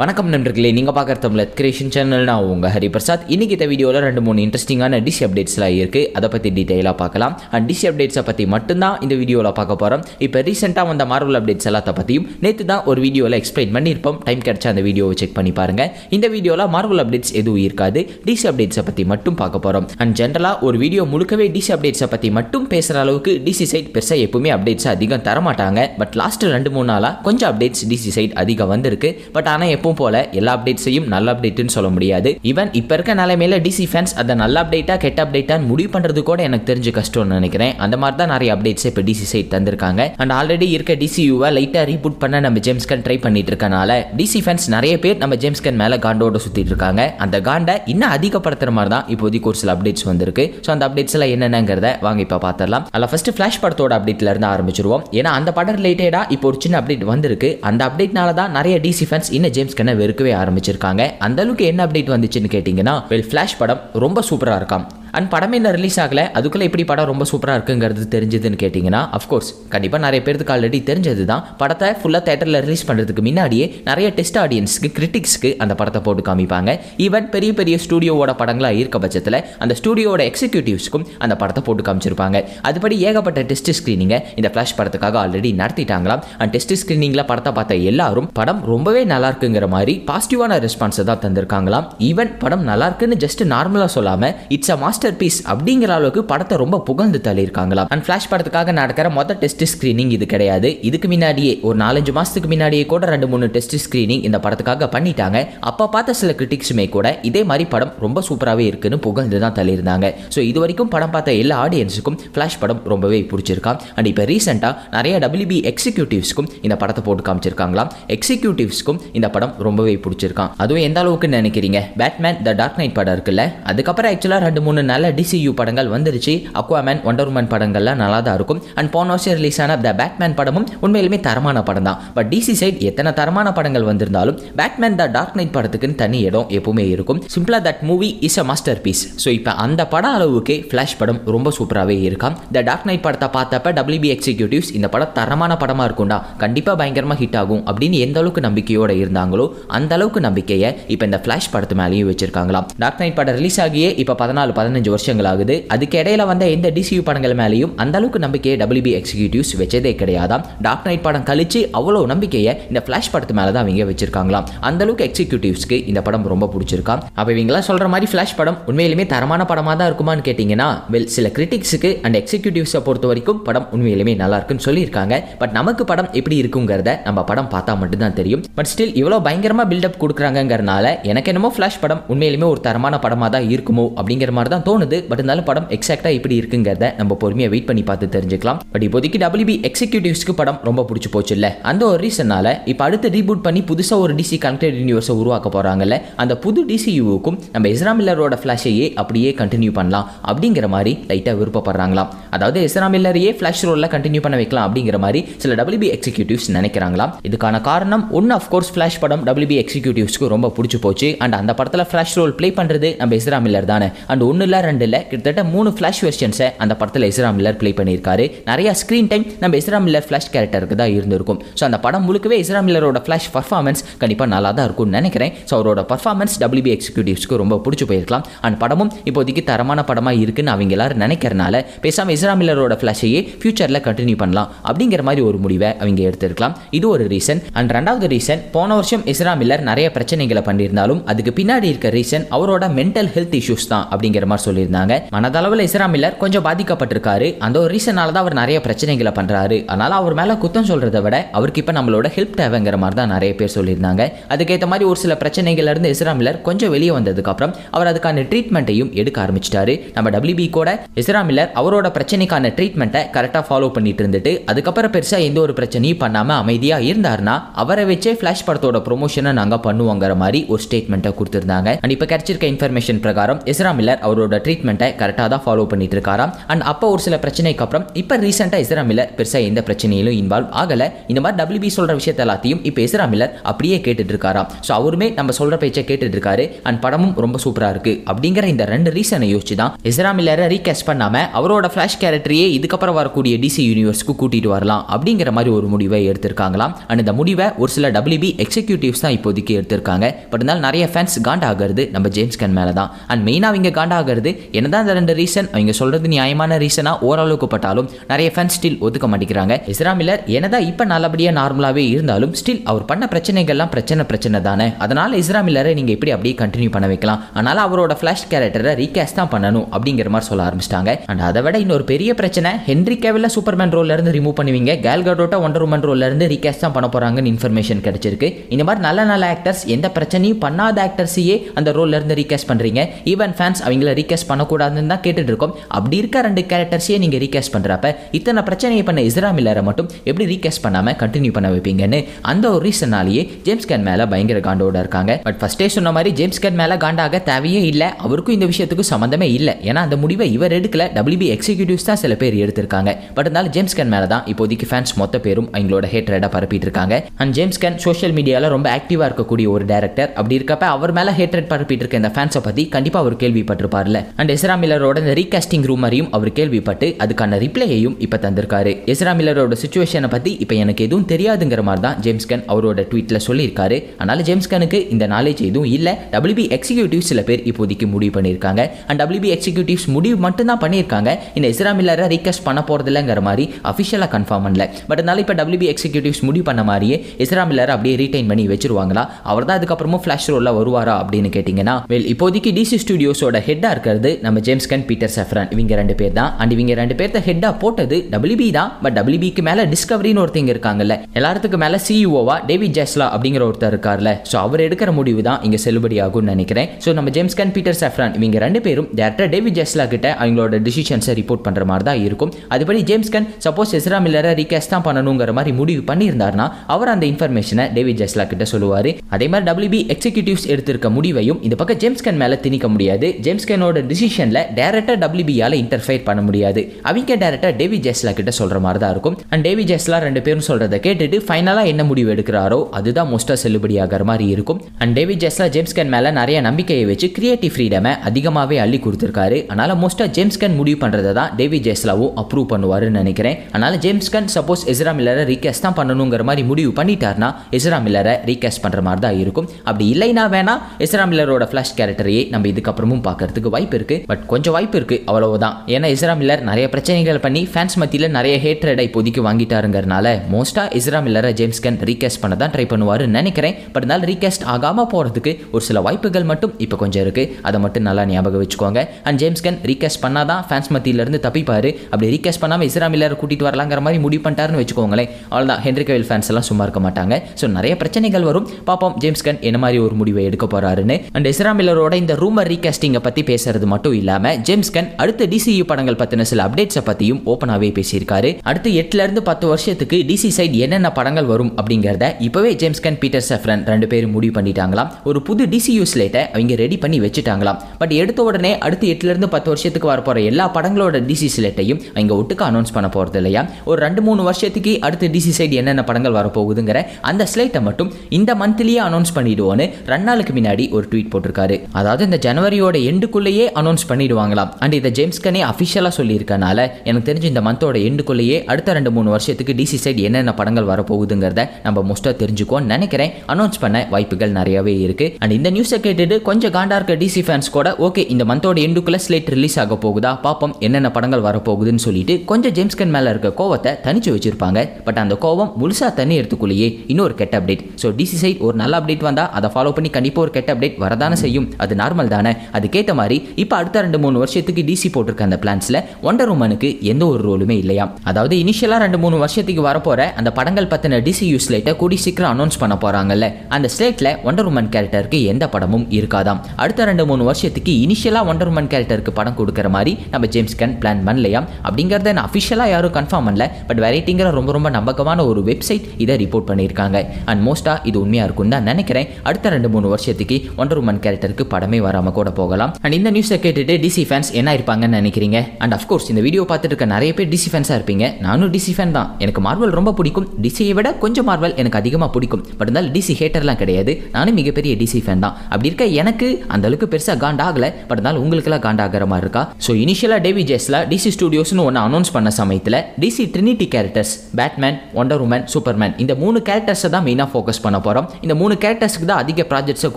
வணக்கம் நண்பர்களே நீங்கள் பார்க்குற தமிழ் கிரியேஷன் சேனல் நான் உங்கள் ஹரிபிரசாத் இன்றைக்கி இந்த வீடியோவில் ரெண்டு மூணு இன்ட்ரெஸ்டிங்கான டிஷ் அப்டேட்ஸ்லாம் இருக்குது அதை பற்றி டீட்டெயிலாக பார்க்கலாம் அண்ட் டிஷ் அப்டேட்ஸை பற்றி மட்டும்தான் இந்த வீடியோவில் பார்க்க போகிறோம் இப்போ ரீசெண்டாக வந்த மார்வல் அப்டேட்ஸ் எல்லாத்த பற்றியும் நேற்று தான் ஒரு வீடியோவில் எக்ஸ்பிளைன் பண்ணியிருப்போம் டைம் கிடச்சா அந்த வீடியோவை செக் பண்ணி பாருங்கள் இந்த வீடியோவில் மார்வல் அப்டேட்ஸ் எதுவும் இருக்காது டிஷ் அப்டேட்ஸை பற்றி மட்டும் பார்க்க போகிறோம் அண்ட் ஜென்ரலாக ஒரு வீடியோ முழுக்கவே டிஷ் அப்டேட்ஸை பற்றி மட்டும் பேசுகிற அளவுக்கு டிசி சைட் பெருசாக எப்பவுமே அப்டேட்ஸ் அதிகம் தரமாட்டாங்க பட் லாஸ்ட்டு ரெண்டு மூணு நாளாக கொஞ்சம் அப்டேட்ஸ் டிசி சைட் அதிகம் வந்திருக்கு பட் ஆனால் எப்பவும் போல எல்லா அப்டேட்ஸையும் நல்ல அப்டேட்னு சொல்ல முடியாது ஈவன் இப்போ இருக்க நிலைமையில டிசி ஃபேன்ஸ் அதை நல்ல அப்டேட்டா கெட்ட அப்டேட்டா முடிவு பண்ணுறது கூட எனக்கு தெரிஞ்சு கஷ்டம்னு நினைக்கிறேன் அந்த மாதிரி தான் நிறைய அப்டேட்ஸ் இப்போ டிசி சைட் தந்திருக்காங்க அண்ட் ஆல்ரெடி இருக்க டிசியூவை லைட்டாக ரீபூட் பண்ண நம்ம ஜேம்ஸ்கன் ட்ரை பண்ணிட்டு இருக்கனால டிசி ஃபேன்ஸ் நிறைய பேர் நம்ம ஜேம்ஸ்கன் மேலே காண்டோட சுற்றிட்டு இருக்காங்க அந்த காண்டை இன்னும் அதிகப்படுத்துற மாதிரி தான் இப்போதைக்கு ஒரு சில அப்டேட்ஸ் வந்திருக்கு ஸோ அந்த அப்டேட்ஸ் எல்லாம் என்னென்னங்கிறத வாங்க இப்போ பார்த்துடலாம் அல்ல ஃபர்ஸ்ட் ஃப்ளாஷ் படத்தோட அப்டேட்ல இருந்து ஆரம்பிச்சிருவோம் ஏன்னா அந்த படம் ரிலேட்டடாக இப்போ ஒரு சின்ன அப்டேட் வந்திருக்கு அந்த அப்டேட்னால தான் நிறைய டிசி ஃபேன்ஸ் இன்னும் ஜேம்ஸ் வெறுக்கவே ஆரம்பிச்சிருக்காங்க அந்த அளவுக்கு என்ன அப்டேட் வந்துச்சுன்னு கேட்டிங்கன்னா வெல் படம் ரொம்ப சூப்பராக இருக்கும் அண்ட் படமே இன்னும் ரிலீஸ் ஆகலை அதுக்குள்ளே எப்படி படம் ரொம்ப சூப்பராக இருக்குங்கிறது தெரிஞ்சதுன்னு கேட்டிங்கன்னா அஃப்கோர்ஸ் கண்டிப்பாக நிறைய பேருக்கு ஆல்ரெடி தெரிஞ்சது தான் படத்தை ஃபுல்லாக தேட்டரில் ரிலீஸ் பண்ணுறதுக்கு முன்னாடியே நிறைய டெஸ்ட் ஆடியன்ஸ்க்கு கிரிட்டிக்ஸ்க்கு அந்த படத்தை போட்டு காமிப்பாங்க ஈவன் பெரிய பெரிய ஸ்டூடியோவோட படங்களாக இருக்க பட்சத்தில் அந்த ஸ்டூடியோட எக்ஸிக்யூட்டிவ்ஸ்க்கும் அந்த படத்தை போட்டு காமிச்சிருப்பாங்க அதுபடி ஏகப்பட்ட டெஸ்ட் ஸ்க்ரீனிங்கை இந்த ஃப்ளாஷ் படத்துக்காக ஆல்ரெடி நடத்திட்டாங்களாம் அண்ட் டெஸ்ட் ஸ்க்ரீனிங்கில் படத்தை பார்த்த எல்லாரும் படம் ரொம்பவே நல்லா இருக்குங்கிற மாதிரி பாசிட்டிவான ரெஸ்பான்ஸை தான் தந்திருக்காங்களாம் ஈவன் படம் நல்லா இருக்குன்னு ஜஸ்ட் நார்மலாக சொல்லாமல் it's a master masterpiece அப்படிங்கிற அளவுக்கு படத்தை ரொம்ப புகழ்ந்து தள்ளியிருக்காங்களாம் அண்ட் ஃபிளாஷ் படத்துக்காக நடக்கிற மொத்த டெஸ்ட் ஸ்கிரீனிங் இது கிடையாது இதுக்கு முன்னாடியே ஒரு நாலஞ்சு மாசத்துக்கு முன்னாடியே கூட ரெண்டு மூணு டெஸ்ட் ஸ்கிரீனிங் இந்த படத்துக்காக பண்ணிட்டாங்க அப்ப பார்த்த சில கிரிட்டிக்ஸுமே கூட இதே மாதிரி படம் ரொம்ப சூப்பராகவே இருக்குன்னு புகழ்ந்து தான் தள்ளியிருந்தாங்க ஸோ இது வரைக்கும் படம் பார்த்த எல்லா ஆடியன்ஸுக்கும் ஃபிளாஷ் படம் ரொம்பவே பிடிச்சிருக்கான் அண்ட் இப்போ ரீசெண்டாக நிறைய டபிள்யூபி எக்ஸிக்யூட்டிவ்ஸ்க்கும் இந்த படத்தை போட்டு காமிச்சிருக்காங்களாம் எக்ஸிக்யூட்டிவ்ஸ்க்கும் இந்த படம் ரொம்பவே பிடிச்சிருக்கான் அதுவும் எந்த அளவுக்கு நினைக்கிறீங்க பேட்மேன் த டார்க் நைட் படம் இருக்குல்ல அதுக்கப்புறம் ஆக்சுவலாக ரெண்டு மூணு நல்ல டிசியூ படங்கள் வந்துருச்சு அக்வாமேன் ஒண்டர் உமன் படங்கள்லாம் நல்லா தான் இருக்கும் அண்ட் போன வருஷம் ரிலீஸ் ஆன த பேட்மேன் படமும் உண்மையிலுமே தரமான படம் தான் பட் டிசி சைட் எத்தனை தரமான படங்கள் வந்திருந்தாலும் பேட்மேன் த டார்க் நைட் படத்துக்குன்னு தனி இடம் எப்பவுமே இருக்கும் சிம்பிளா that movie is a masterpiece so இப்போ அந்த பட அளவுக்கு ஃப்ளாஷ் படம் ரொம்ப சூப்பராகவே இருக்கான் த டார்க் நைட் படத்தை பார்த்தப்ப டபிள்யூபி எக்ஸிக்யூட்டிவ்ஸ் இந்த படம் தரமான படமாக இருக்கும்டா கண்டிப்பாக பயங்கரமாக ஹிட் ஆகும் அப்படின்னு எந்த அளவுக்கு நம்பிக்கையோடு இருந்தாங்களோ அந்த அளவுக்கு நம்பிக்கையை இப்போ இந்த ஃப்ளாஷ் படத்து மேலேயும் வச்சிருக்காங்களாம் டார்க் நைட் படம் ரிலீஸ் ஆகியே இப்போ பதினாலு பதினஞ்சு பதினஞ்சு வருஷங்கள் ஆகுது அதுக்கு இடையில வந்த எந்த டிசியு படங்கள் மேலேயும் அந்த அளவுக்கு நம்பிக்கையை டபிள்யூபி எக்ஸிகூட்டிவ்ஸ் வச்சதே கிடையாது டாக் நைட் படம் கழிச்சு அவ்வளோ நம்பிக்கையை இந்த ஃப்ளாஷ் படத்து மேலே தான் அவங்க வச்சிருக்காங்களாம் அந்த அளவுக்கு எக்ஸிகூட்டிவ்ஸ்க்கு இந்த படம் ரொம்ப பிடிச்சிருக்கா அப்போ இவங்களாம் சொல்ற மாதிரி ஃப்ளாஷ் படம் உண்மையிலுமே தரமான படமாக தான் இருக்குமான்னு கேட்டிங்கன்னா வெல் சில கிரிட்டிக்ஸுக்கு அண்ட் எக்ஸிகூட்டிவ்ஸை பொறுத்த வரைக்கும் படம் உண்மையிலுமே நல்லா இருக்குன்னு சொல்லியிருக்காங்க பட் நமக்கு படம் எப்படி இருக்குங்கிறத நம்ம படம் பார்த்தா மட்டும்தான் தெரியும் பட் ஸ்டில் இவ்வளோ பயங்கரமாக பில்டப் கொடுக்குறாங்கிறனால எனக்கு என்னமோ ஃப்ளாஷ் படம் உண்மையிலுமே ஒரு தரமான படமாக தான் இருக்குமோ அப்படிங்கிற மாதிரி தான் தான் தோணுது பட் இருந்தாலும் படம் எக்ஸாக்டாக எப்படி இருக்குங்கிறத நம்ம பொறுமையாக வெயிட் பண்ணி பார்த்து தெரிஞ்சுக்கலாம் பட் இப்போதைக்கு பி எக்ஸிக்யூட்டிவ்ஸ்க்கு படம் ரொம்ப பிடிச்சி போச்சு இல்லை அந்த ஒரு ரீசனால இப்போ அடுத்து ரீபூட் பண்ணி புதுசாக ஒரு டிசி கனெக்டட் யூனிவர்ஸை உருவாக்க போகிறாங்கல்ல அந்த புது டிசியூவுக்கும் நம்ம இஸ்ராமில்லரோட ஃப்ளாஷையே அப்படியே கண்டினியூ பண்ணலாம் அப்படிங்கிற மாதிரி லைட்டாக விருப்பப்படுறாங்களாம் அதாவது இஸ்ராமில்லரையே ஃப்ளாஷ் ரோலில் கண்டினியூ பண்ண வைக்கலாம் அப்படிங்கிற மாதிரி சில பி எக்ஸிக்யூட்டிவ்ஸ் நினைக்கிறாங்களாம் இதுக்கான காரணம் ஒன்று அஃப்கோர்ஸ் ஃப்ளாஷ் படம் பி எக்ஸிக்யூட்டிவ்ஸ்க்கு ரொம்ப பிடிச்சி போச்சு அண்ட் அந்த படத்தில் ஃப்ளாஷ் ரோல் ப்ளே பண்ணுறது நம்ம இஸ்ராமில்லர் தானே அண்ட் ஒன்றில் பில்லர் ரெண்டில் கிட்டத்தட்ட மூணு ஃப்ளாஷ் வெர்ஷன்ஸை அந்த படத்தில் இஸ்ரா மில்லர் ப்ளே பண்ணியிருக்காரு நிறைய ஸ்க்ரீன் டைம் நம்ம இஸ்ரா மில்லர் ஃப்ளாஷ் கேரக்டருக்கு தான் இருந்திருக்கும் ஸோ அந்த படம் முழுக்கவே இஸ்ரா மில்லரோட ஃப்ளாஷ் பர்ஃபார்மன்ஸ் கண்டிப்பாக நல்லா தான் இருக்கும்னு நினைக்கிறேன் ஸோ அவரோட பர்ஃபார்மன்ஸ் டபிள்யூபி எக்ஸிக்யூட்டிவ்ஸ்க்கு ரொம்ப பிடிச்சி போயிருக்கலாம் அண்ட் படமும் இப்போதைக்கு தரமான படமாக இருக்குன்னு அவங்க எல்லாரும் நினைக்கிறனால பேசாமல் இஸ்ரா மில்லரோட ஃப்ளாஷையே ஃபியூச்சரில் கண்டினியூ பண்ணலாம் அப்படிங்கிற மாதிரி ஒரு முடிவை அவங்க எடுத்திருக்கலாம் இது ஒரு ரீசன் அண்ட் ரெண்டாவது ரீசன் போன வருஷம் இஸ்ராம் மில்லர் நிறைய பிரச்சனைகளை பண்ணியிருந்தாலும் அதுக்கு பின்னாடி இருக்க ரீசன் அவரோட மென்டல் ஹெல்த் இஷ்யூஸ் தான் அப்படிங்கிற மாதிரி சொல்லியிருந்தாங்க மனதளவில் இஸ்ரா மில்லர் கொஞ்சம் பாதிக்கப்பட்டிருக்காரு அந்த ஒரு ரீசனால தான் அவர் நிறைய பிரச்சனைகளை பண்றாரு அதனால அவர் மேல குத்தம் சொல்றதை விட அவருக்கு இப்ப நம்மளோட ஹெல்ப் தேவைங்கிற மாதிரி தான் நிறைய பேர் சொல்லியிருந்தாங்க அதுக்கேற்ற மாதிரி ஒரு சில பிரச்சனைகள்ல இருந்து இஸ்ரா மில்லர் கொஞ்சம் வெளியே வந்ததுக்கு அப்புறம் அவர் அதுக்கான ட்ரீட்மெண்ட்டையும் எடுக்க ஆரம்பிச்சிட்டாரு நம்ம பி கூட இஸ்ரா மில்லர் அவரோட பிரச்சனைக்கான ட்ரீட்மெண்ட்டை கரெக்டாக ஃபாலோ பண்ணிட்டு இருந்துட்டு அதுக்கப்புறம் பெருசா எந்த ஒரு பிரச்சனையும் பண்ணாம அமைதியா இருந்தார்னா அவரை வச்சே ஃபிளாஷ் படத்தோட ப்ரொமோஷனை நாங்க பண்ணுவோங்கிற மாதிரி ஒரு ஸ்டேட்மெண்ட்டை கொடுத்துருந்தாங்க அண்ட் இப்போ கிடைச்சிருக்க இன்ஃபர்மேஷன் பிரகாரம் இஸ்ரா மில்லர் அவரோட அவரோட ட்ரீட்மெண்ட்டை கரெக்டாக தான் ஃபாலோ பண்ணிட்டு இருக்காராம் அண்ட் அப்போ ஒரு சில பிரச்சனைக்கு அப்புறம் இப்போ ரீசெண்டாக இஸ்ரா மில்லர் பெருசாக எந்த பிரச்சனையிலும் இன்வால்வ் ஆகலை இந்த மாதிரி டபிள்யூபி சொல்கிற விஷயத்த எல்லாத்தையும் இப்போ இஸ்ரா மில்லர் அப்படியே கேட்டுட்டு இருக்காராம் ஸோ அவருமே நம்ம சொல்கிற பேச்சை கேட்டுட்டு இருக்காரு அண்ட் படமும் ரொம்ப சூப்பராக இருக்குது அப்படிங்கிற இந்த ரெண்டு ரீசனை யோசிச்சு தான் இஸ்ரா மில்லரை ரீகேஸ்ட் பண்ணாமல் அவரோட ஃப்ளாஷ் கேரக்டரையே இதுக்கப்புறம் வரக்கூடிய டிசி யூனிவர்ஸ்க்கு கூட்டிகிட்டு வரலாம் அப்படிங்கிற மாதிரி ஒரு முடிவை எடுத்திருக்காங்களாம் அண்ட் இந்த முடிவை ஒரு சில டபிள்யூபி எக்ஸிக்யூட்டிவ்ஸ் தான் இப்போதைக்கு எடுத்திருக்காங்க பட் இருந்தாலும் நிறைய ஃபேன்ஸ் காண்ட் ஆகிறது நம்ம ஜேம்ஸ் கன் மேலே தான் அண்ட் மெயினாக இங்கே காண்ட் ஆகிறது அப்படிங்கிறது என்னதான் அந்த ரெண்டு ரீசன் அவங்க சொல்றது நியாயமான ரீசனா ஓரளவுக்கு பட்டாலும் நிறைய ஃபேன்ஸ் ஸ்டில் ஒதுக்க மாட்டேங்கிறாங்க இஸ்ரா மில்லர் என்னதான் இப்போ நல்லபடியாக நார்மலாகவே இருந்தாலும் ஸ்டில் அவர் பண்ண பிரச்சனைகள்லாம் பிரச்சனை பிரச்சனை தானே அதனால இஸ்ரா மில்லரை நீங்கள் எப்படி அப்படியே கண்டினியூ பண்ண வைக்கலாம் அதனால அவரோட ஃப்ளாஷ் கேரக்டரை ரீகேஸ் தான் பண்ணணும் அப்படிங்கிற மாதிரி சொல்ல ஆரம்பிச்சிட்டாங்க அண்ட் அதை விட இன்னொரு பெரிய பிரச்சனை ஹென்ரி கேவில சூப்பர்மேன் இருந்து ரிமூவ் பண்ணுவீங்க கேல்கடோட்டா ஒண்டர் உமன் இருந்து ரீகேஸ் தான் பண்ண போறாங்கன்னு இன்ஃபர்மேஷன் கிடைச்சிருக்கு இந்த மாதிரி நல்ல நல்ல ஆக்டர்ஸ் எந்த பிரச்சனையும் பண்ணாத ஆக்டர்ஸையே அந்த ரோல்ல இருந்து ரீகேஸ் பண்றீங்க ஈவன் ஃபேன்ஸ் அவங்கள ரீகேஸ் ரீகேஸ்ட் பண்ணக்கூடாதுன்னு தான் கேட்டுட்டு இருக்கோம் அப்படி இருக்க ரெண்டு கேரக்டர்ஸையே நீங்கள் ரீகேஸ்ட் பண்ணுறப்ப இத்தனை பிரச்சனையை பண்ண இஸ்ராம் மில்லரை மட்டும் எப்படி ரீகேஸ்ட் பண்ணாமல் கண்டினியூ பண்ண வைப்பீங்கன்னு அந்த ஒரு ரீசனாலேயே ஜேம்ஸ் கேன் மேலே பயங்கர காண்டோட இருக்காங்க பட் ஃபஸ்ட்டே சொன்ன மாதிரி ஜேம்ஸ் கேன் மேலே காண்டாக தேவையே இல்லை அவருக்கும் இந்த விஷயத்துக்கும் சம்மந்தமே இல்லை ஏன்னா அந்த முடிவை இவர் எடுக்கல டபிள்யூபி எக்ஸிக்யூட்டிவ்ஸ் தான் சில பேர் எடுத்திருக்காங்க பட் இருந்தாலும் ஜேம்ஸ் கேன் மேலே தான் இப்போதைக்கு ஃபேன்ஸ் மொத்த பேரும் அவங்களோட ஹேட்ரேடாக பரப்பிட்டு இருக்காங்க அண்ட் ஜேம்ஸ் கேன் சோஷியல் மீடியாவில் ரொம்ப ஆக்டிவாக இருக்கக்கூடிய ஒரு டேரக்டர் அப்படி இருக்கப்ப அவர் மேலே ஹேட்ரட் பரப்பிட்டு இருக்க இந்த ஃபேன்ஸை பற்றி கண்டிப்பாக அவர் கேள்விப்பட்டிருப்பார்ல அண்ட் எஸ்ரா மில்லரோட இந்த ரீகாஸ்டிங் ரூமரையும் அவர் கேள்விப்பட்டு அதுக்கான ரிப்ளையையும் இப்போ தந்திருக்காரு எஸ்ரா மில்லரோட சுச்சுவேஷனை பற்றி இப்போ எனக்கு எதுவும் தெரியாதுங்கிற மாதிரி தான் ஜேம்ஸ் கேன் அவரோட ட்வீட்டில் சொல்லியிருக்காரு அதனால் ஜேம்ஸ் கேனுக்கு இந்த நாலேஜ் எதுவும் இல்லை டபிள்யூபி எக்ஸிகியூட்டிவ் சில பேர் இப்போதைக்கு முடிவு பண்ணியிருக்காங்க அண்ட் டபிள்யூபி எக்ஸிக்யூட்டிவ்ஸ் முடிவு மட்டும்தான் பண்ணியிருக்காங்க இந்த இஸ்ரா மில்லரை ரீகாஸ்ட் பண்ண போகிறதில்லங்கிற மாதிரி அஃபிஷியலாக கன்ஃபார்ம் பண்ணல பட் அதனால் இப்போ டபிள்யூபி எக்ஸிக்யூட்டிவ்ஸ் முடிவு பண்ண மாதிரியே எஸ்ரா மில்லரை அப்படியே ரீடைன் பண்ணி வச்சிருவாங்களா அவர் தான் அதுக்கப்புறமும் ஃப்ளாஷ் ரோலில் வருவாரா அப்படின்னு கேட்டிங்கன்னா வெல் இப்போதைக்கு டிசி ஸ்டுடியோஸோட ஹெட்டாக இருக்க பண்ணுறது நம்ம ஜேம்ஸ் கன் பீட்டர் சஃப்ரான் இவங்க ரெண்டு பேர் தான் அண்ட் இவங்க ரெண்டு பேர்த்த ஹெட்டாக போட்டது டபிள்யூபி தான் பட் டபிள்யூபிக்கு மேலே டிஸ்கவரின்னு ஒருத்தங்க இருக்காங்கல்ல எல்லாத்துக்கு மேலே சிஇஓவா e டேவிட் ஜெஸ்லா அப்படிங்கிற ஒருத்தர் இருக்கார்ல ஸோ அவர் எடுக்கிற முடிவு தான் இங்கே செல்லுபடி ஆகும்னு நினைக்கிறேன் ஸோ நம்ம ஜேம்ஸ் கன் பீட்டர் சஃப்ரான் இவங்க ரெண்டு பேரும் டேரக்டர் டேவிட் ஜெஸ்லா கிட்ட அவங்களோட டிசிஷன்ஸை ரிப்போர்ட் பண்ணுற மாதிரி தான் இருக்கும் அதுபடி ஜேம்ஸ் கன் சப்போஸ் எஸ்ரா மில்லரை ரீகேஸ் தான் பண்ணணுங்கிற மாதிரி முடிவு பண்ணியிருந்தார்னா அவர் அந்த இன்ஃபர்மேஷனை டேவிட் ஜெஸ்லா கிட்ட சொல்லுவார் அதே மாதிரி டபிள்யூபி எக்ஸிக்யூட்டிவ்ஸ் எடுத்திருக்க முடிவையும் இந்த பக்கம் ஜேம்ஸ் கன் மேலே திணிக்க முடியாது ஜேம்ஸ் கனோட அவங்களோட டிசிஷனில் டேரெக்டாக டபிள்யூபியால் இன்டர்ஃபேர் பண்ண முடியாது அவங்க டேரெக்டாக டேவி ஜெஸ்லா கிட்ட சொல்கிற மாதிரி தான் இருக்கும் அண்ட் டேவி ஜெஸ்லா ரெண்டு பேரும் சொல்கிறத கேட்டுட்டு ஃபைனலாக என்ன முடிவு எடுக்கிறாரோ அதுதான் மோஸ்ட்டாக செல்லுபடி ஆகிற மாதிரி இருக்கும் அண்ட் டேவி ஜெஸ்லா கன் மேலே நிறைய நம்பிக்கையை வச்சு கிரியேட்டிவ் ஃப்ரீடமை அதிகமாகவே அள்ளி கொடுத்துருக்காரு அதனால் மோஸ்ட்டாக கன் முடிவு பண்ணுறதை தான் டேவி ஜெஸ்லாவும் அப்ரூவ் பண்ணுவாருன்னு நினைக்கிறேன் அதனால் கன் சப்போஸ் இஸ்ரா மில்லரை ரீகேஸ்ட் தான் பண்ணணுங்கிற மாதிரி முடிவு பண்ணிட்டார்னா இஸ்ரா மில்லரை ரீகேஸ்ட் பண்ணுற மாதிரி தான் இருக்கும் அப்படி இல்லைனா வேணா இஸ்ரா மில்லரோட ஃப்ளாஷ் கேரக்டரையே நம்ம இதுக்கப்புறமும் பார்க்கறதுக்கு வாய்ப்பு வாய்ப்பு இருக்கு பட் கொஞ்சம் வாய்ப்பு இருக்கு அவ்வளவுதான் ஏன்னா இஸ்ரா மில்லர் நிறைய பிரச்சனைகள் பண்ணி ஃபேன்ஸ் மத்தியில் நிறைய ஹேட்ரடை இப்போதைக்கு வாங்கிட்டாருங்கிறனால மோஸ்டா இஸ்ரா மில்லரை ஜேம்ஸ் கன் ரீகேஸ்ட் பண்ண தான் ட்ரை பண்ணுவாருன்னு நினைக்கிறேன் பட் இருந்தாலும் ரீகேஸ்ட் ஆகாம போறதுக்கு ஒரு சில வாய்ப்புகள் மட்டும் இப்போ கொஞ்சம் இருக்கு அதை மட்டும் நல்லா ஞாபகம் வச்சுக்கோங்க அண்ட் ஜேம்ஸ் கன் ரீகேஸ்ட் பண்ணாதான் தான் ஃபேன்ஸ் இருந்து தப்பிப்பாரு அப்படி ரீகேஸ்ட் பண்ணாமல் இஸ்ரா மில்லரை கூட்டிட்டு வரலாங்கிற மாதிரி முடிவு பண்ணிட்டாருன்னு வச்சுக்கோங்களேன் அவ்வளோதான் ஹென்ரி கவில் ஃபேன்ஸ் எல்லாம் சும்மா இருக்க மாட்டாங்க ஸோ நிறைய பிரச்சனைகள் வரும் பார்ப்போம் ஜேம்ஸ் கன் என்ன மாதிரி ஒரு முடிவை எடுக்க போறாருன்னு அண்ட் இஸ்ரா மில்லரோட இந்த ரூமர் ரீகேஸ்டிங்கை பத்தி பேச பேசுறது மட்டும் இல்லாம ஜேம்ஸ்கன் அடுத்த டிசியு படங்கள் பத்தின சில அப்டேட்ஸை பத்தியும் ஓபனாவே பேசியிருக்காரு அடுத்து எட்டுல இருந்து பத்து வருஷத்துக்கு டிசி சைட் என்னென்ன படங்கள் வரும் அப்படிங்கறத இப்பவே ஜேம்ஸ்கன் பீட்டர் செஃப்ரன் ரெண்டு பேரும் முடிவு பண்ணிட்டாங்களாம் ஒரு புது டிசியு ஸ்லேட்டை அவங்க ரெடி பண்ணி வச்சுட்டாங்களாம் பட் எடுத்த உடனே அடுத்து எட்டுல இருந்து பத்து வருஷத்துக்கு வர போற எல்லா படங்களோட டிசி ஸ்லேட்டையும் அவங்க ஒட்டுக்கு அனௌன்ஸ் பண்ண போறது இல்லையா ஒரு ரெண்டு மூணு வருஷத்துக்கு அடுத்து டிசி சைட் என்னென்ன படங்கள் வரப்போகுதுங்கிற அந்த ஸ்லேட்டை மட்டும் இந்த மந்த்லயே அனௌன்ஸ் பண்ணிடுவோன்னு ரெண்டு நாளுக்கு முன்னாடி ஒரு ட்வீட் போட்டிருக்காரு அதாவது இந்த ஜனவரியோட எண்டுக்குள்ளேயே மந்த்லேயே அனௌன்ஸ் பண்ணிடுவாங்களாம் அண்ட் இதை ஜேம்ஸ் கனே அஃபிஷியலாக சொல்லியிருக்கனால எனக்கு தெரிஞ்சு இந்த மந்தோட எண்டுக்குள்ளேயே அடுத்த ரெண்டு மூணு வருஷத்துக்கு டிசி சைட் என்னென்ன படங்கள் வரப்போகுதுங்கிறத நம்ம மோஸ்ட்டாக தெரிஞ்சுக்கோன்னு நினைக்கிறேன் அனௌன்ஸ் பண்ண வாய்ப்புகள் நிறையவே இருக்கு அண்ட் இந்த நியூஸை கேட்டுட்டு கொஞ்சம் காண்டா இருக்க டிசி ஃபேன்ஸ் கூட ஓகே இந்த மந்தோட எண்டுக்குள்ளே ஸ்லேட் ரிலீஸ் ஆக போகுதா பாப்பம் என்னென்ன படங்கள் வரப்போகுதுன்னு சொல்லிட்டு கொஞ்சம் ஜேம்ஸ்கன் மேலே இருக்க கோவத்தை தனிச்சு வச்சிருப்பாங்க பட் அந்த கோவம் முழுசாக தண்ணி எடுத்துக்குள்ளேயே இன்னொரு கெட்ட அப்டேட் ஸோ டிசி சைட் ஒரு நல்ல அப்டேட் வந்தால் அதை ஃபாலோ பண்ணி கண்டிப்பாக ஒரு கெட்ட அப்டேட் வரதானே செய்யும் அது நார்மல் தானே அதுக்கேற்ற மாதிரி இப்போ அடுத்த ரெண்டு மூணு வருஷத்துக்கு டிசி போட்டிருக்க அந்த பிளான்ஸில் ஒண்டர் உமனுக்கு எந்த ஒரு ரோலுமே இல்லையா அதாவது இனிஷியலாக ரெண்டு மூணு வருஷத்துக்கு வரப்போகிற அந்த படங்கள் பற்றின டிசி யூஸ் லைட்டை கூடி சீக்கிரம் அனௌன்ஸ் பண்ண போகிறாங்கல்ல அந்த ஸ்லேட்டில் ஒண்டர் உமன் கேரக்டருக்கு எந்த படமும் இருக்காதாம் அடுத்த ரெண்டு மூணு வருஷத்துக்கு இனிஷியலாக ஒண்டர் உமன் கேரக்டருக்கு படம் கொடுக்குற மாதிரி நம்ம ஜேம்ஸ் கேன் பிளான் பண்ணலையா அப்படிங்கிறத நான் அஃபிஷியலாக யாரும் கன்ஃபார்ம் பண்ணல பட் வெரைட்டிங்கிற ரொம்ப ரொம்ப நம்பகமான ஒரு வெப்சைட் இதை ரிப்போர்ட் பண்ணியிருக்காங்க அண்ட் மோஸ்ட்டாக இது உண்மையாக இருக்கும்னு தான் நினைக்கிறேன் அடுத்த ரெண்டு மூணு வருஷத்துக்கு ஒண்டர் உமன் கேரக்டருக்கு படமே வராமல் கூட போகலாம் அண்ட் இந்த நியூஸ் நியூஸை கேட்டுட்டு டிசி ஃபேன்ஸ் என்ன இருப்பாங்கன்னு நினைக்கிறீங்க அண்ட் அஃப்கோர்ஸ் இந்த வீடியோ பார்த்துட்டு இருக்க நிறைய பேர் டிசி ஃபேன்ஸாக இருப்பீங்க நானும் டிசி ஃபேன் தான் எனக்கு மார்வல் ரொம்ப பிடிக்கும் டிசியை விட கொஞ்சம் மார்வல் எனக்கு அதிகமாக பிடிக்கும் பட் இருந்தாலும் டிசி ஹேட்டர்லாம் கிடையாது நானும் மிகப்பெரிய டிசி ஃபேன் தான் அப்படி இருக்க எனக்கு அந்த அளவுக்கு பெருசாக காண்டாகலை பட் இருந்தாலும் உங்களுக்கெல்லாம் காண்டாகிற மாதிரி இருக்கா ஸோ இனிஷியலாக டேவி ஜேஸில் டிசி ஸ்டுடியோஸ்னு ஒன்று அனௌன்ஸ் பண்ண சமயத்தில் DC trinity characters Batman Wonder Woman Superman இந்த மூணு கேரக்டர்ஸை தான் மெயினாக ஃபோக்கஸ் பண்ண போகிறோம் இந்த மூணு கேரக்டர்ஸ்க்கு தான் அதிக ப்ராஜெக்ட்ஸை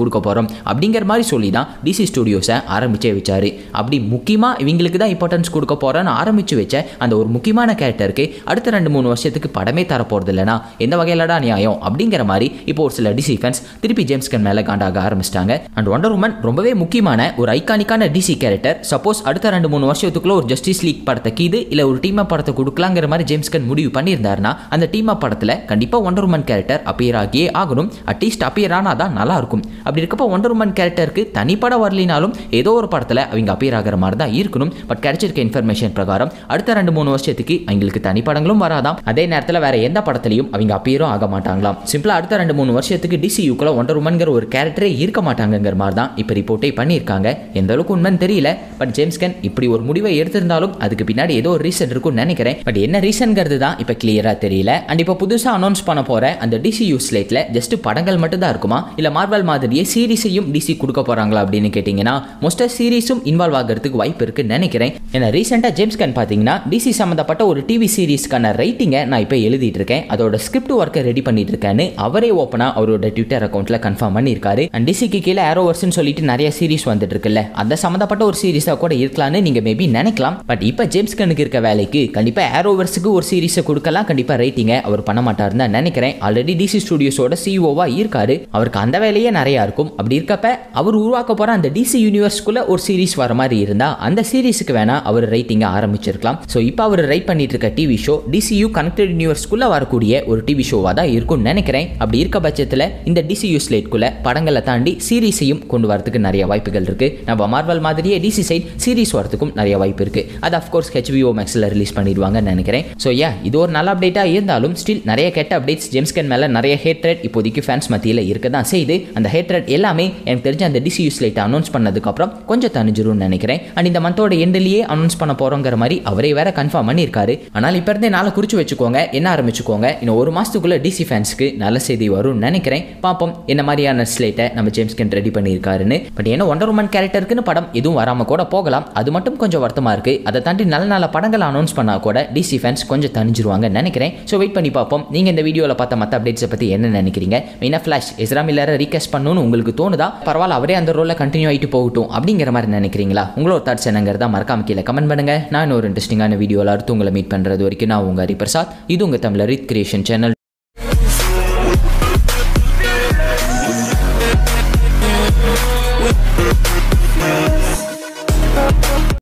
கொடுக்க போகிறோம் அப்படிங்கிற மாதிரி சொல்லி தான் டிசி ஸ்டுடியோஸை ஆரம்பித்தே வைச்சார் அப்படி முக்கியமாக இவங்களுக்கு தான் இம்பார்ட்டன்ஸ் கொடுக்க போகிறேன்னு ஆரம்பித்து வச்ச அந்த ஒரு முக்கியமான கேரக்டருக்கு அடுத்த ரெண்டு மூணு வருஷத்துக்கு படமே தரப்போகிறது இல்லைனா எந்த வகையிலடா நியாயம் அப்படிங்கிற மாதிரி இப்போ ஒரு சில டிசி ஃபேன்ஸ் திருப்பி ஜேம்ஸ்கன் மேலே காண்டாக ஆரம்பிச்சிட்டாங்க அண்ட் ஒண்டர் உமன் ரொம்பவே முக்கியமான ஒரு ஐக்கானிக்கான டிசி கேரக்டர் சப்போஸ் அடுத்த ரெண்டு மூணு வருஷத்துக்குள்ள ஒரு ஜஸ்டிஸ் லீக் படத்தை கீது இல்லை ஒரு டீமா படத்தை கொடுக்கலாங்கிற மாதிரி ஜேம்ஸ்கன் முடிவு பண்ணியிருந்தாருன்னா அந்த டீமா படத்தில் கண்டிப்பாக ஒண்டர் உமன் கேரக்டர் அப்பியர் ஆகியே ஆகணும் அட்லீஸ்ட் அப்பியர் ஆனால் தான் நல்லா இருக்கும் அப்படி இருக்கப்போ ஒண்டர் உமன் கேரக்டருக்கு தனிப்படம் வரலினாலும் ஏதோ ஒரு படத்தை படத்தில் அவங்க அப்பியர் ஆகிற மாதிரி தான் இருக்கணும் பட் கிடைச்சிருக்க இன்ஃபர்மேஷன் பிரகாரம் அடுத்த ரெண்டு மூணு வருஷத்துக்கு அவங்களுக்கு தனிப்படங்களும் வராதான் அதே நேரத்தில் வேற எந்த படத்திலையும் அவங்க அப்பியரும் ஆக மாட்டாங்களாம் சிம்பிளாக அடுத்த ரெண்டு மூணு வருஷத்துக்கு யூக்கில் ஒண்டர் உமன்கிற ஒரு கேரக்டரே இருக்க மாட்டாங்கிற மாதிரி தான் இப்போ ரிப்போர்ட்டே பண்ணியிருக்காங்க எந்த அளவுக்கு உண்மைன்னு தெரியல பட் ஜேம்ஸ்கன் இப்படி ஒரு முடிவை எடுத்திருந்தாலும் அதுக்கு பின்னாடி ஏதோ ஒரு ரீசன் இருக்கும்னு நினைக்கிறேன் பட் என்ன ரீசன்ங்கிறது தான் இப்போ கிளியராக தெரியல அண்ட் இப்போ புதுசாக அனௌன்ஸ் பண்ண போற அந்த டிசியூ ஸ்லேட்ல ஜஸ்ட் படங்கள் மட்டும் தான் இருக்குமா இல்லை மார்வல் மாதிரியே சீரிஸையும் டிசி கொடுக்க போறாங்களா அப்படின்னு கேட்டிங்கன்னா மோஸ்ட்டாக சீரீஸும் இன்வால்வ் ஆகிறதுக்கு வாய்ப்பு இருக்குன்னு நினைக்கிறேன் ஏன்னா ரீசெண்டாக ஜேம்ஸ் கன் பார்த்தீங்கன்னா டிசி சம்மந்தப்பட்ட ஒரு டிவி சீரீஸ்க்கான ரைட்டிங்கை நான் இப்போ எழுதிட்டு இருக்கேன் அதோட ஸ்கிரிப்ட் ஒர்க்கை ரெடி பண்ணிட்டு இருக்கேன்னு அவரே ஓப்பனாக அவரோட ட்விட்டர் அக்கௌண்ட்டில் கன்ஃபார்ம் பண்ணியிருக்காரு அண்ட் டிசிக்கு கீழே ஏரோவர்ஸ்னு சொல்லிட்டு நிறைய சீரிஸ் வந்துட்டு இருக்குல்ல அந்த சம்மந்தப்பட்ட ஒரு சீரீஸாக கூட இருக்கலாம்னு நீங்கள் மேபி நினைக்கலாம் பட் இப்போ ஜேம்ஸ் கனுக்கு இருக்க வேலைக்கு கண்டிப்பாக ஏரோவர்ஸுக்கு ஒரு சீரீஸை கொடுக்கலாம் கண்டிப்பாக ரைட்டிங்கை அவர் பண்ண மாட்டார் தான் நினைக்கிறேன் ஆல்ரெடி டிசி ஸ்டுடியோஸோட சிஓவாக இருக்காரு அவருக்கு அந்த வேலையே நிறையா இருக்கும் அப்படி இருக்கப்ப அவர் உருவாக்க போகிற அந்த டிசி யூனிவர்ஸ்க்குள்ள ஒரு ஒரு சீரீஸ் வர மாதிரி இருந்தால் அந்த சீரிஸுக்கு வேணால் அவர் ரைட்டிங்கை ஆரம்பிச்சிருக்கலாம் ஸோ இப்போ அவர் ரைட் பண்ணிட்டு இருக்க டிவி ஷோ கனெக்ட் கனெக்டட் யூனிவர்ஸ்குள்ளே வரக்கூடிய ஒரு டிவி ஷோவாக தான் இருக்கும்னு நினைக்கிறேன் அப்படி இருக்க பட்சத்தில் இந்த டிசியூ ஸ்லேட்குள்ளே படங்களை தாண்டி சீரீஸையும் கொண்டு வரதுக்கு நிறைய வாய்ப்புகள் இருக்குது நம்ம மார்வல் மாதிரியே டிசி சைட் சீரிஸ் வரதுக்கும் நிறைய வாய்ப்பு இருக்குது அது அஃப்கோர்ஸ் ஹெச்பிஓ மேக்ஸில் ரிலீஸ் பண்ணிடுவாங்கன்னு நினைக்கிறேன் ஸோ ஏ இது ஒரு நல்ல அப்டேட்டாக இருந்தாலும் ஸ்டில் நிறைய கெட்ட அப்டேட்ஸ் ஜெம்ஸ்கன் மேலே நிறைய ஹேட்ரட் இப்போதைக்கு ஃபேன்ஸ் மத்தியில் இருக்க தான் செய்து அந்த ஹேட்ரட் எல்லாமே எனக்கு தெரிஞ்ச அந்த டிசியூ ஸ்லேட் அனௌன்ஸ் பண்ணதுக்கப்புறம் கொஞ்சம் கொஞ்சம் தணிஞ்சிரும்னு நினைக்கிறேன் அண்ட் இந்த மந்தோட எண்ட்லேயே அனௌன்ஸ் பண்ண போகிறோங்கிற மாதிரி அவரே வேற கன்ஃபார்ம் பண்ணியிருக்காரு ஆனால் இப்போ இருந்தே நாளை குறித்து வச்சுக்கோங்க என்ன ஆரம்பிச்சுக்கோங்க இன்னும் ஒரு மாசத்துக்குள்ள டிசி ஃபேன்ஸ்க்கு நல்ல செய்தி வரும்னு நினைக்கிறேன் பார்ப்போம் என்ன மாதிரியான ஸ்லேட்டை நம்ம ஜேம்ஸ் கென் ரெடி பண்ணியிருக்காருன்னு பட் ஏன்னா ஒண்டர் உமன் கேரக்டருக்குன்னு படம் எதுவும் வராமல் கூட போகலாம் அது மட்டும் கொஞ்சம் வருத்தமா இருக்கு அதை தாண்டி நல்ல நல்ல படங்களை அனௌன்ஸ் பண்ணா கூட டிசி ஃபேன்ஸ் கொஞ்சம் தணிஞ்சிருவாங்கன்னு நினைக்கிறேன் ஸோ வெயிட் பண்ணி பார்ப்போம் நீங்க இந்த வீடியோவில் பார்த்த மத்த அப்டேட்ஸை பத்தி என்ன நினைக்கிறீங்க மெயினாக ஃப்ளாஷ் இஸ்ராமிலரை ரீகேஸ்ட் பண்ணணும்னு உங்களுக்கு தோணுதா பரவாயில்ல அவரே அந்த ரோல கண்டினியூ ஆகிட்டு போகட்டும் அப்படிங்கிற மாதிரி நினைக்கிறீங்களா உங்களோட தாட்ஸ் என்னங்கிறத மறக்காம கீழே கமெண்ட் பண்ணுங்கள் நான் ஒரு இன்ட்ரெஸ்டிங்கான வீடியோவில் அடுத்து உங்களை மீட் பண்ணுறது வரைக்கும் நான் உங்கள் ஹரிபிரசாத் இது உங்கள் தமிழ் ரீத் கிரியேஷன் சேனல்